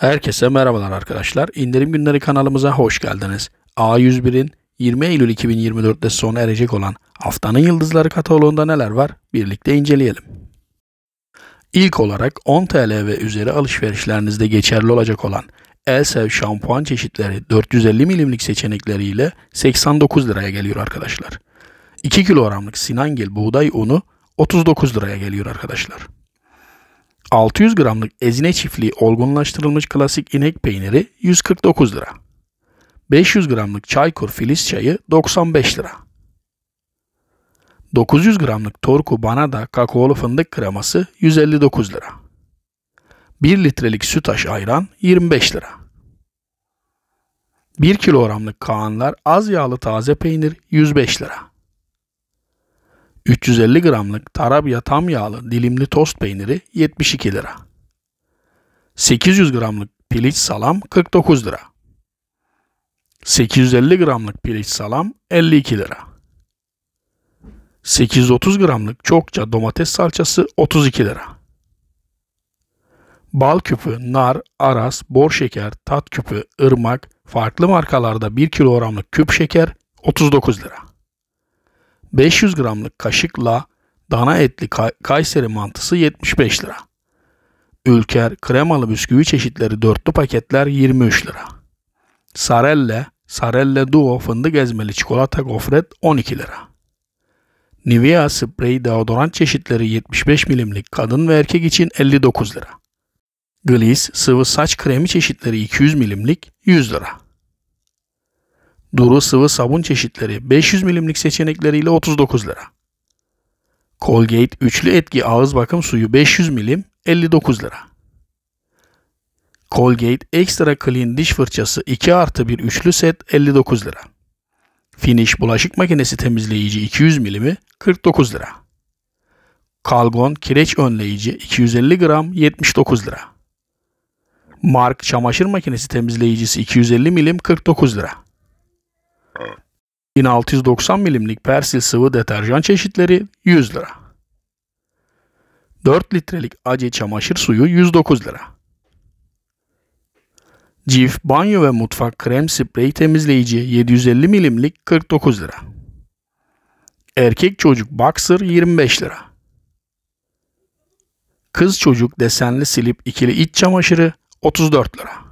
Herkese merhabalar arkadaşlar. İndirim Günleri kanalımıza hoş geldiniz. A101'in 20 Eylül 2024'te sona erecek olan Haftanın Yıldızları kataloğunda neler var birlikte inceleyelim. İlk olarak 10 TL ve üzeri alışverişlerinizde geçerli olacak olan Elsev şampuan çeşitleri 450 milimlik seçenekleriyle 89 liraya geliyor arkadaşlar. 2 kilogramlık Sinangil buğday unu 39 liraya geliyor arkadaşlar. 600 gramlık ezine çiftliği olgunlaştırılmış klasik inek peyniri 149 lira. 500 gramlık çaykur filiz çayı 95 lira. 900 gramlık torku banada kakaolu fındık kreması 159 lira. 1 litrelik sütaş ayran 25 lira. 1 kilogramlık kağanlar az yağlı taze peynir 105 lira. 350 gramlık Tarabya tam yağlı dilimli tost peyniri 72 lira. 800 gramlık piliç salam 49 lira. 850 gramlık piliç salam 52 lira. 830 gramlık çokça domates salçası 32 lira. Bal küpü, nar, aras, bor şeker, tat küpü, ırmak, farklı markalarda 1 kilogramlık küp şeker 39 lira. 500 gramlık kaşıkla dana etli Kayseri mantısı 75 lira. Ülker kremalı bisküvi çeşitleri dörtlü paketler 23 lira. Sarelle, Sarelle Duo fındık ezmeli çikolata gofret 12 lira. Nivea sprey deodorant çeşitleri 75 milimlik kadın ve erkek için 59 lira. Gliss sıvı saç kremi çeşitleri 200 milimlik 100 lira. Duru sıvı sabun çeşitleri 500 milimlik seçenekleriyle 39 lira. Colgate üçlü etki ağız bakım suyu 500 milim 59 lira. Colgate Extra Clean diş fırçası 2 artı 1 üçlü set 59 lira. Finish bulaşık makinesi temizleyici 200 milimi 49 lira. Kalgon kireç önleyici 250 gram 79 lira. Mark çamaşır makinesi temizleyicisi 250 milim 49 lira. 1690 milimlik persil sıvı deterjan çeşitleri 100 lira. 4 litrelik acı çamaşır suyu 109 lira. Cif banyo ve mutfak krem sprey temizleyici 750 milimlik 49 lira. Erkek çocuk boxer 25 lira. Kız çocuk desenli silip ikili iç çamaşırı 34 lira.